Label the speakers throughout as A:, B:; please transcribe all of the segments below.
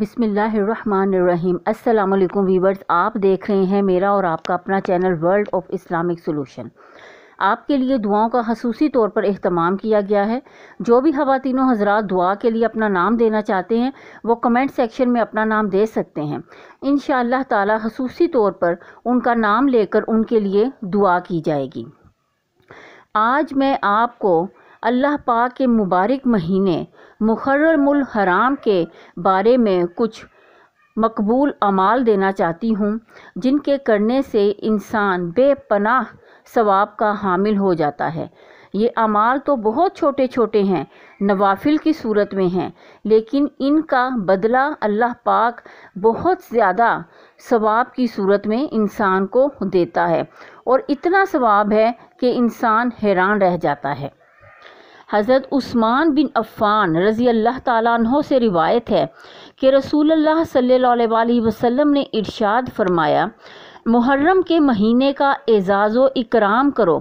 A: बिसमीम् अल्लाम वीवर्स आप देख रहे हैं मेरा और आपका अपना channel world of Islamic solution आपके लिए दुआओं का खसूसी तौर पर अहतमाम किया गया है जो भी खातिनों हज़रा दुआ के लिए अपना नाम देना चाहते हैं वो कमेंट सेक्शन में अपना नाम दे सकते हैं इन शाह खसूसी तौर पर उनका नाम लेकर उनके लिए दुआ की जाएगी आज मैं आपको अल्लाह पाक के मुबारक महीने मुकर्रमुल हराम के बारे में कुछ मकबूल अमाल देना चाहती हूँ जिनके करने से इंसान बेपनाह सवाब का हामिल हो जाता है ये अमाल तो बहुत छोटे छोटे हैं नवाफिल की सूरत में हैं लेकिन इनका बदला अल्लाह पाक बहुत ज़्यादा सवाब की सूरत में इंसान को देता है और इतना सवाब है कि इंसान हैरान रह जाता है हज़रत उस्मान बिन अफ़ान रज़ी अल्लाह तु से रिवायत है कि रसूल सल वसम ने इरशाद फरमाया मुहर्रम के महीने का एजाज़ व इकराम करो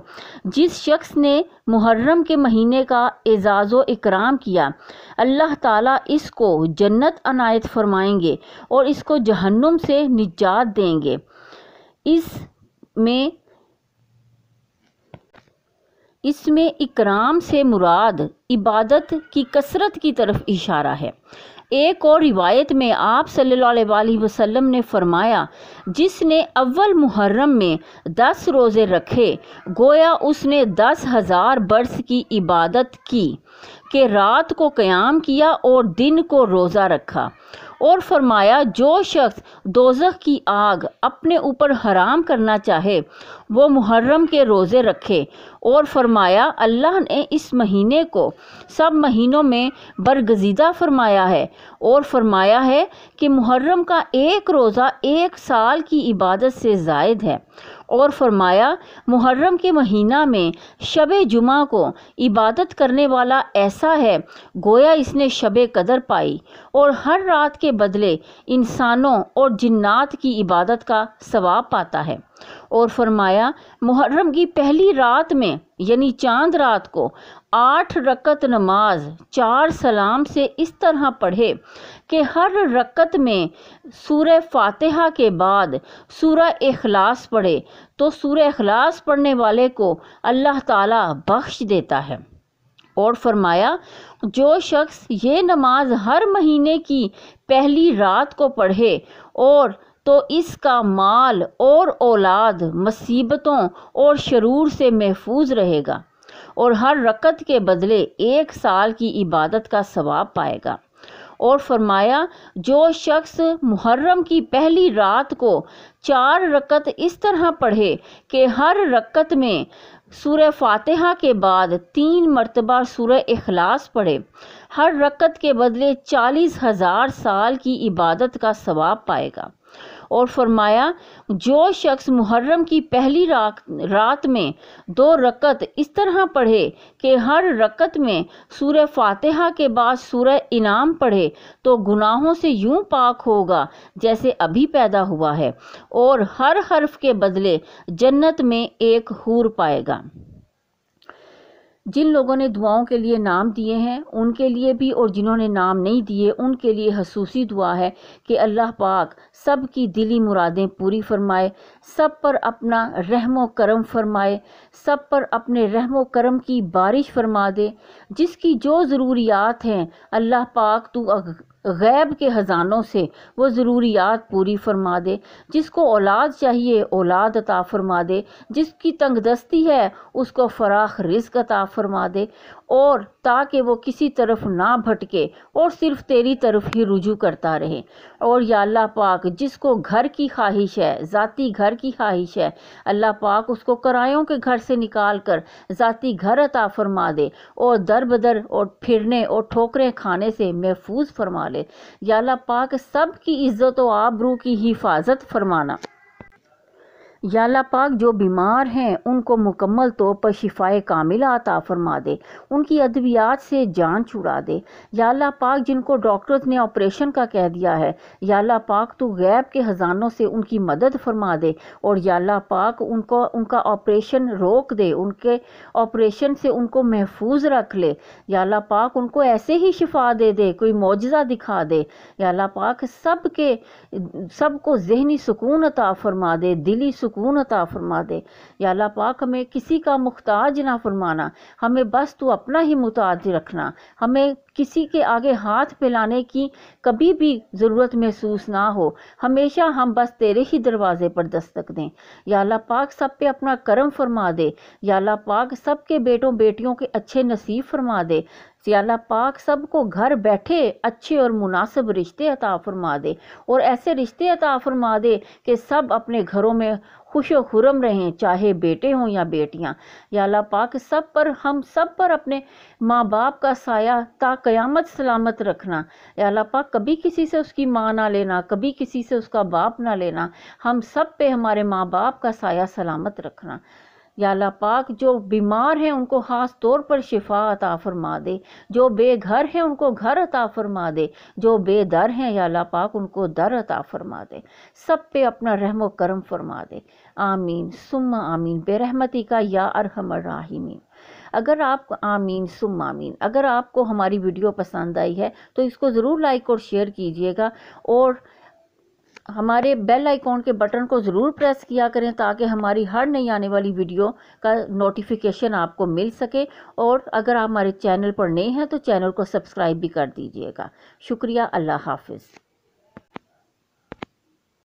A: जिस शख्स ने मुहर्रम के महीने का एजाज़ व इकराम किया अल्लाह ताला इसको जन्नत अनायत फरमाएंगे और इसको जहन्नुम से निजात देंगे इस में इसमें इकराम से मुराद इबादत की कसरत की तरफ इशारा है एक और रिवायत में आप सल्लल्लाहु अलैहि वसल्लम ने फरमाया जिसने अव्वल मुहर्रम में दस रोज़े रखे गोया उसने दस हज़ार बरस की इबादत की कि रात को क़याम किया और दिन को रोज़ा रखा और फरमाया जो शख्स दोजख की आग अपने ऊपर हराम करना चाहे वो मुहर्रम के रोज़े रखे और फरमाया अल्लाह ने इस महीने को सब महीनों में बरगजीदा फरमाया है और फरमाया है कि मुहर्रम का एक रोज़ा एक साल की इबादत से जायद है और फरमाया मुहर्रम के महीना में शब जुमा को इबादत करने वाला ऐसा है गोया इसने शब कदर पाई और हर रात के बदले इंसानों और जिन्नात की इबादत का सवाब पाता है और फरमाया मुहर्रम की पहली रात में यानी चांद रात को आठ रकत नमाज चार सलाम से इस तरह पढ़े कि हर रकत में सूर्य फातिहा के बाद सूरह अखलास पढ़े तो सूर्य अखलास पढ़ने वाले को अल्लाह ताला बख्श देता है और फरमाया जो शख्स ये नमाज हर महीने की पहली रात को पढ़े और तो इसका माल और औलाद मुसीबतों और शरूर से महफूज रहेगा और हर रकत के बदले एक साल की इबादत का सवाब पाएगा और फरमाया जो शख्स मुहर्रम की पहली रात को चार रकत इस तरह पढ़े कि हर रकत में सूर्य फातिहा के बाद तीन मरतबा सूर्य अखलास पढ़े हर रकत के बदले चालीस हज़ार साल की इबादत का सवाब पाएगा और फरमाया जो शख्स मुहर्रम की पहली रात में दो रकत इस तरह पढ़े कि हर रकत में सूर्य फातिहा के बाद सूर्य इनाम पढ़े तो गुनाहों से यूं पाक होगा जैसे अभी पैदा हुआ है और हर हर्फ के बदले जन्नत में एक हूर पाएगा जिन लोगों ने दुआओं के लिए नाम दिए हैं उनके लिए भी और जिन्होंने नाम नहीं दिए उनके लिए खसूसी दुआ है कि अल्लाह पाक सब की दिली मुरादें पूरी फरमाए सब पर अपना रहम करम फरमाए सब पर अपने रहमो करम की बारिश फरमा दे जिसकी जो ज़रूरियात हैं अल्लाह पाक तू गैब के ख़जानों से वो ज़रूरियात पूरी फरमा दे जिसको औलाद चाहिए औलाद अता फरमा दे जिसकी तंग दस्ती है उसको फराख रिस्क अता फरमा दे और ताकि वो किसी तरफ ना भटके और सिर्फ तेरी तरफ ही रुजू करता रहे और या अल्लाह पाक जिसको घर की ख्वाहिश है ज़ाती घर की ख्वाहिश है अल्लाह पाक उसको करायों के घर से निकाल कर ज़ाती घर अता फरमा दे और दर बदर और फिरने और ठोकरें खाने से महफूज फरमा ले डाले याला पाक सब की इज़्ज़त व आबरू की हिफाजत फरमाना याला पाक जो बीमार हैं उनको मुकम्मल तौर पर शिफाए कामिल आता फरमा दे उनकी अद्वियात से जान छुड़ा दे याला पाक जिनको डॉक्टर्स ने ऑपरेशन का कह दिया है याला पाक तो गैब के हजानों से उनकी मदद फरमा दे और याला पाक उनको उनका ऑपरेशन रोक दे उनके ऑपरेशन से उनको महफूज रख ले याला पाक उनको ऐसे ही शिफा दे दे कोई मुआजा दिखा दे याला पाक सब के सबको जहनी सुकून अता फरमा दे दिली सुकून अता फरमा दे या अल्लाह पाक हमें किसी का मुख्ताज ना फरमाना हमें बस तो अपना ही मुताज रखना हमें किसी के आगे हाथ फैलाने की कभी भी ज़रूरत महसूस ना हो हमेशा हम बस तेरे ही दरवाज़े पर दस्तक दें या अल्लाह पाक सब पे अपना करम फरमा दे या अल्लाह पाक सब के बेटों बेटियों के अच्छे नसीब फरमा दे या अल्लाह पाक सबको घर बैठे अच्छे और मुनासिब रिश्ते अता फरमा दे और ऐसे रिश्ते अता फरमा दे कि सब अपने घरों में खुश खुरम रहें चाहे बेटे हों या बेटियाँ या अल्लाह पाक सब पर हम सब पर अपने माँ बाप का साया ता क़यामत सलामत रखना या अल्लाह पाक कभी किसी से उसकी माँ ना लेना कभी किसी से उसका बाप ना लेना हम सब पे हमारे माँ बाप का साया सलामत रखना या पाक जो बीमार हैं उनको ख़ास तौर पर शिफा अता फरमा दे जो बेघर हैं उनको घर अता फरमा दे जो बेदर हैं या ला पाक उनको दर अता फरमा दे सब पे अपना रहम करम फरमा दे आमीन सुम आमीन बेरहमती का या अरहमर राहिमीन अगर आप आमीन सुम आमीन अगर आपको हमारी वीडियो पसंद आई है तो इसको ज़रूर लाइक और शेयर कीजिएगा और हमारे बेल आइकॉन के बटन को ज़रूर प्रेस किया करें ताकि हमारी हर नई आने वाली वीडियो का नोटिफिकेशन आपको मिल सके और अगर आप हमारे चैनल पर नए हैं तो चैनल को सब्सक्राइब भी कर दीजिएगा शुक्रिया अल्लाह हाफिज़